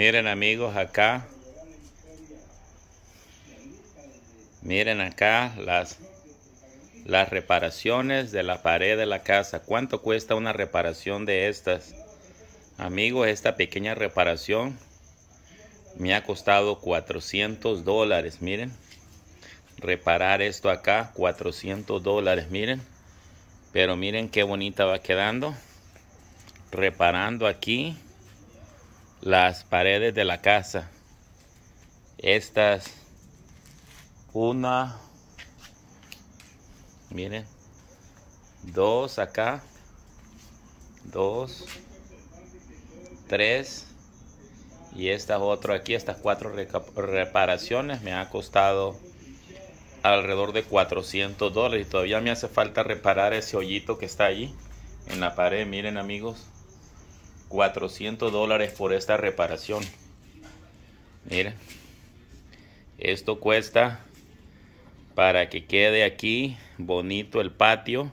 Miren amigos acá. Miren acá las, las reparaciones de la pared de la casa. ¿Cuánto cuesta una reparación de estas? Amigos, esta pequeña reparación me ha costado 400 dólares. Miren, reparar esto acá, 400 dólares. Miren, pero miren qué bonita va quedando. Reparando aquí las paredes de la casa. Estas, una, miren, dos acá, dos, tres, y esta otra aquí, estas cuatro reparaciones me ha costado alrededor de 400 dólares y todavía me hace falta reparar ese hoyito que está ahí en la pared, miren amigos. 400 dólares por esta reparación. miren esto cuesta para que quede aquí bonito el patio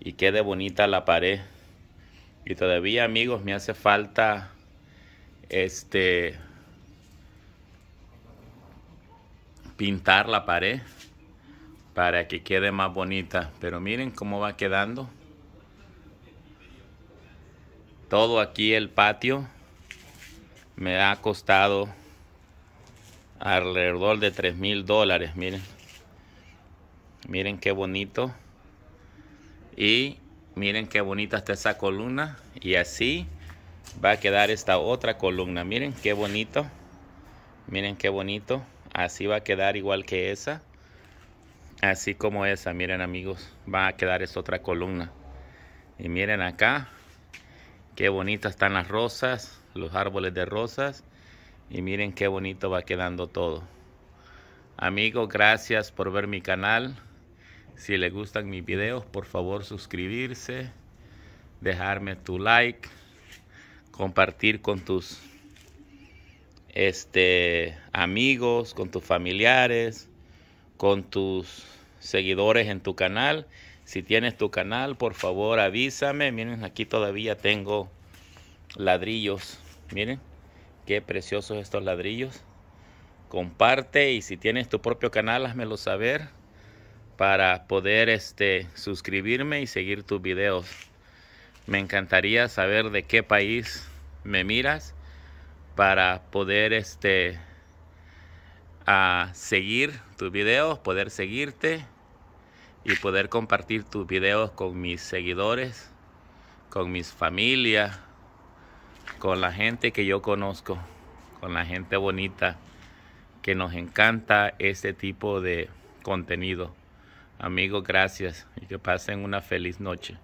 y quede bonita la pared. Y todavía, amigos, me hace falta este pintar la pared para que quede más bonita. Pero miren cómo va quedando todo aquí el patio me ha costado alrededor de 3 mil dólares miren miren qué bonito y miren qué bonita está esa columna y así va a quedar esta otra columna miren qué bonito miren qué bonito así va a quedar igual que esa así como esa miren amigos va a quedar esta otra columna y miren acá Qué bonitas están las rosas, los árboles de rosas. Y miren qué bonito va quedando todo. Amigos, gracias por ver mi canal. Si les gustan mis videos, por favor suscribirse, dejarme tu like, compartir con tus este, amigos, con tus familiares, con tus seguidores en tu canal si tienes tu canal, por favor avísame. Miren, aquí todavía tengo ladrillos. Miren, qué preciosos estos ladrillos. Comparte y si tienes tu propio canal, házmelo saber para poder este, suscribirme y seguir tus videos. Me encantaría saber de qué país me miras para poder este, a seguir tus videos, poder seguirte y poder compartir tus videos con mis seguidores, con mis familias, con la gente que yo conozco, con la gente bonita que nos encanta este tipo de contenido. Amigos, gracias y que pasen una feliz noche.